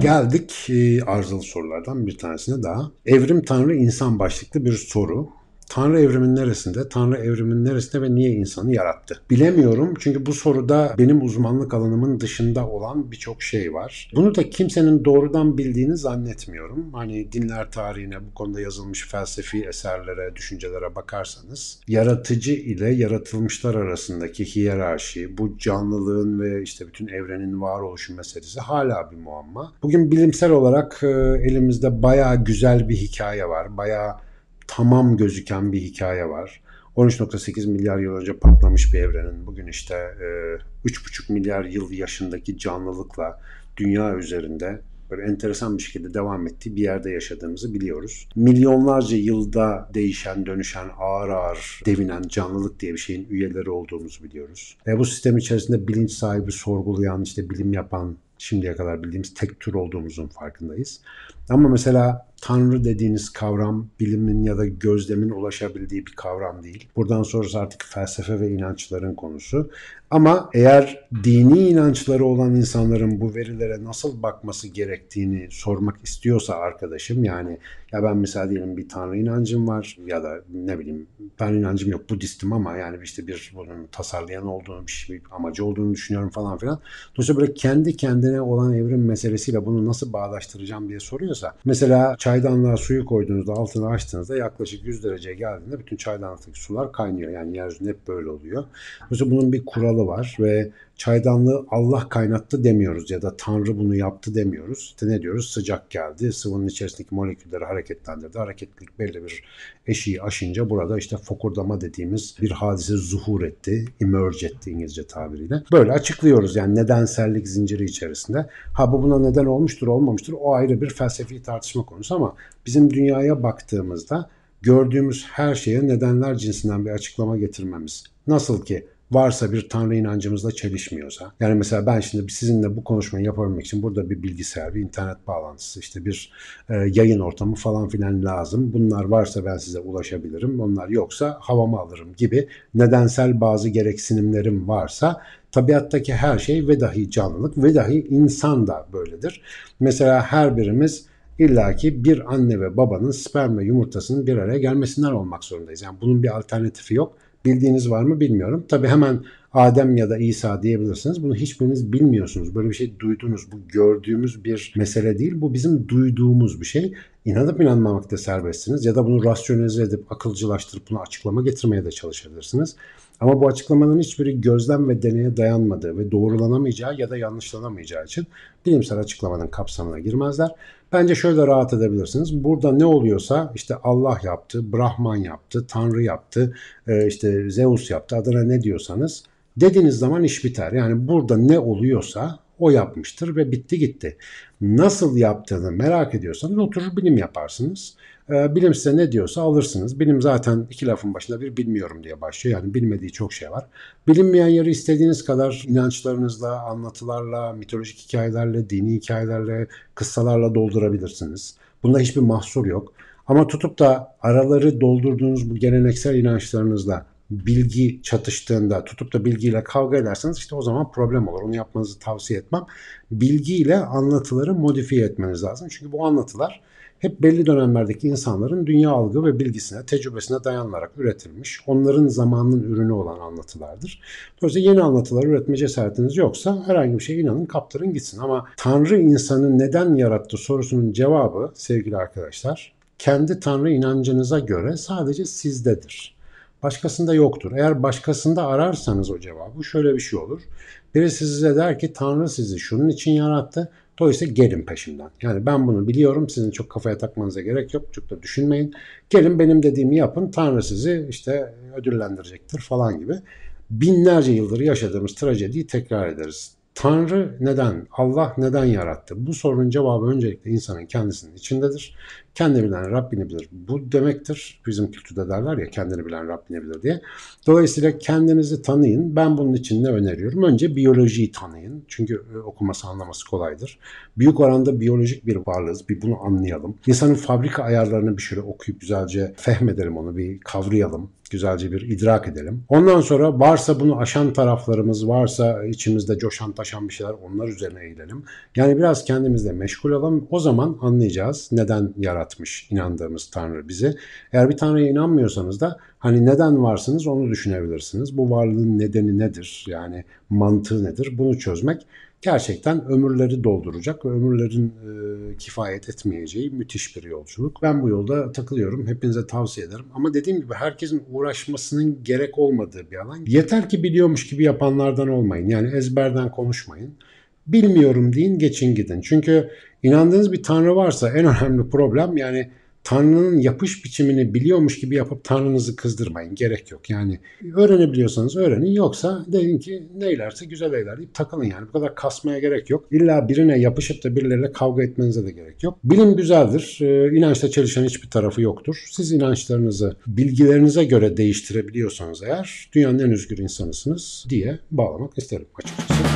Geldik e, arızalı sorulardan bir tanesine daha. Evrim Tanrı insan başlıklı bir soru. Tanrı evrimin neresinde, Tanrı evrimin neresinde ve niye insanı yarattı? Bilemiyorum çünkü bu soruda benim uzmanlık alanımın dışında olan birçok şey var. Bunu da kimsenin doğrudan bildiğini zannetmiyorum. Hani dinler tarihine, bu konuda yazılmış felsefi eserlere, düşüncelere bakarsanız yaratıcı ile yaratılmışlar arasındaki hiyerarşi, bu canlılığın ve işte bütün evrenin varoluşu meselesi hala bir muamma. Bugün bilimsel olarak e, elimizde bayağı güzel bir hikaye var. Bayağı tamam gözüken bir hikaye var. 13.8 milyar yıl önce patlamış bir evrenin bugün işte e, 3.5 milyar yıl yaşındaki canlılıkla dünya üzerinde böyle enteresan bir şekilde devam ettiği bir yerde yaşadığımızı biliyoruz. Milyonlarca yılda değişen, dönüşen, ağır ağır devinen canlılık diye bir şeyin üyeleri olduğumuzu biliyoruz. Ve bu sistem içerisinde bilinç sahibi, sorgulayan, işte bilim yapan, şimdiye kadar bildiğimiz tek tür olduğumuzun farkındayız. Ama mesela Tanrı dediğiniz kavram bilimin ya da gözlemin ulaşabildiği bir kavram değil. Buradan sonrası artık felsefe ve inançların konusu. Ama eğer dini inançları olan insanların bu verilere nasıl bakması gerektiğini sormak istiyorsa arkadaşım yani ya ben mesela diyelim bir tanrı inancım var ya da ne bileyim ben inancım yok Budistim ama yani işte bir bunun tasarlayan olduğunu bir, şey, bir amacı olduğunu düşünüyorum falan filan. Dolayısıyla böyle kendi kendine olan evrim meselesiyle bunu nasıl bağdaştıracağım diye soruyorsa mesela çaydanlığa suyu koyduğunuzda altını açtığınızda yaklaşık 100 derece geldiğinde bütün çaydanlıktaki sular kaynıyor. Yani yeryüzünde hep böyle oluyor. Dolayısıyla bunun bir kuralı var ve çaydanlığı Allah kaynattı demiyoruz ya da Tanrı bunu yaptı demiyoruz. İşte ne diyoruz? Sıcak geldi, sıvının içerisindeki molekülleri hareketlendirdi. Hareketlilik belli bir eşiği aşınca burada işte fokurdama dediğimiz bir hadise zuhur etti, emerge etti İngilizce tabiriyle. Böyle açıklıyoruz yani nedensellik zinciri içerisinde. Ha bu buna neden olmuştur, olmamıştır o ayrı bir felsefi tartışma konusu ama bizim dünyaya baktığımızda gördüğümüz her şeye nedenler cinsinden bir açıklama getirmemiz. Nasıl ki varsa bir tanrı inancımızla çelişmiyorsa. Yani mesela ben şimdi sizinle bu konuşmayı yapabilmek için burada bir bilgisayar, bir internet bağlantısı, işte bir e, yayın ortamı falan filan lazım. Bunlar varsa ben size ulaşabilirim. Onlar yoksa havamı alırım gibi nedensel bazı gereksinimlerim varsa tabiattaki her şey ve dahi canlılık ve dahi insan da böyledir. Mesela her birimiz illaki bir anne ve babanın sperm ve yumurtasının bir araya gelmesinden olmak zorundayız. Yani bunun bir alternatifi yok. Bildiğiniz var mı bilmiyorum. Tabi hemen Adem ya da İsa diyebilirsiniz. Bunu hiçbiriniz bilmiyorsunuz. Böyle bir şey duydunuz. Bu gördüğümüz bir mesele değil. Bu bizim duyduğumuz bir şey inanıp inanmamakta serbestsiniz ya da bunu rasyonelize edip akılcılaştırıp bunu açıklama getirmeye de çalışabilirsiniz. Ama bu açıklamaların hiçbiri gözlem ve deneye dayanmadığı ve doğrulanamayacağı ya da yanlışlanamayacağı için bilimsel açıklamanın kapsamına girmezler. Bence şöyle rahat edebilirsiniz. Burada ne oluyorsa işte Allah yaptı, Brahman yaptı, Tanrı yaptı, e, işte Zeus yaptı adına ne diyorsanız dediğiniz zaman iş biter. Yani burada ne oluyorsa o yapmıştır ve bitti gitti. Nasıl yaptığını merak ediyorsanız oturur bilim yaparsınız. Ee, bilim size ne diyorsa alırsınız. Bilim zaten iki lafın başında bir bilmiyorum diye başlıyor. Yani bilmediği çok şey var. Bilinmeyen yeri istediğiniz kadar inançlarınızla, anlatılarla, mitolojik hikayelerle, dini hikayelerle, kıssalarla doldurabilirsiniz. Bunda hiçbir mahsur yok. Ama tutup da araları doldurduğunuz bu geleneksel inançlarınızla bilgi çatıştığında tutup da bilgiyle kavga ederseniz işte o zaman problem olur. Onu yapmanızı tavsiye etmem. Bilgiyle anlatıları modifiye etmeniz lazım. Çünkü bu anlatılar hep belli dönemlerdeki insanların dünya algı ve bilgisine, tecrübesine dayanarak üretilmiş, onların zamanının ürünü olan anlatılardır. Dolayısıyla yeni anlatılar üretme cesaretiniz yoksa herhangi bir şey inanın kaptırın gitsin. Ama Tanrı insanı neden yarattı sorusunun cevabı sevgili arkadaşlar, kendi Tanrı inancınıza göre sadece sizdedir. Başkasında yoktur. Eğer başkasında ararsanız o cevabı şöyle bir şey olur. Biri size der ki Tanrı sizi şunun için yarattı. Dolayısıyla gelin peşimden. Yani ben bunu biliyorum. Sizin çok kafaya takmanıza gerek yok. Çok da düşünmeyin. Gelin benim dediğimi yapın. Tanrı sizi işte ödüllendirecektir falan gibi. Binlerce yıldır yaşadığımız trajediyi tekrar ederiz. Tanrı neden, Allah neden yarattı? Bu sorunun cevabı öncelikle insanın kendisinin içindedir. Kendini bilen Rabbini bilir. Bu demektir. Bizim kültürde derler ya kendini bilen Rabbini bilir diye. Dolayısıyla kendinizi tanıyın. Ben bunun için ne öneriyorum? Önce biyolojiyi tanıyın. Çünkü e, okuması anlaması kolaydır. Büyük oranda biyolojik bir varlığız. Bir bunu anlayalım. İnsanın fabrika ayarlarını bir şöyle okuyup güzelce fehmedelim onu. Bir kavrayalım güzelce bir idrak edelim. Ondan sonra varsa bunu aşan taraflarımız varsa içimizde coşan taşan bir şeyler onlar üzerine eğilelim. Yani biraz kendimizle meşgul olalım. O zaman anlayacağız neden yarar yaratmış inandığımız Tanrı bizi. Eğer bir Tanrı'ya inanmıyorsanız da hani neden varsınız onu düşünebilirsiniz. Bu varlığın nedeni nedir? Yani mantığı nedir? Bunu çözmek gerçekten ömürleri dolduracak ve ömürlerin e, kifayet etmeyeceği müthiş bir yolculuk. Ben bu yolda takılıyorum. Hepinize tavsiye ederim. Ama dediğim gibi herkesin uğraşmasının gerek olmadığı bir alan. Yeter ki biliyormuş gibi yapanlardan olmayın. Yani ezberden konuşmayın. Bilmiyorum deyin geçin gidin. Çünkü inandığınız bir tanrı varsa en önemli problem yani Tanrı'nın yapış biçimini biliyormuş gibi yapıp Tanrı'nızı kızdırmayın. Gerek yok. Yani öğrenebiliyorsanız öğrenin. Yoksa deyin ki neylerse güzel eyler deyip takılın yani. Bu kadar kasmaya gerek yok. İlla birine yapışıp da birileriyle kavga etmenize de gerek yok. Bilim güzeldir. Ee, inançla çelişen hiçbir tarafı yoktur. Siz inançlarınızı bilgilerinize göre değiştirebiliyorsanız eğer dünyanın en özgür insanısınız diye bağlamak isterim açıkçası.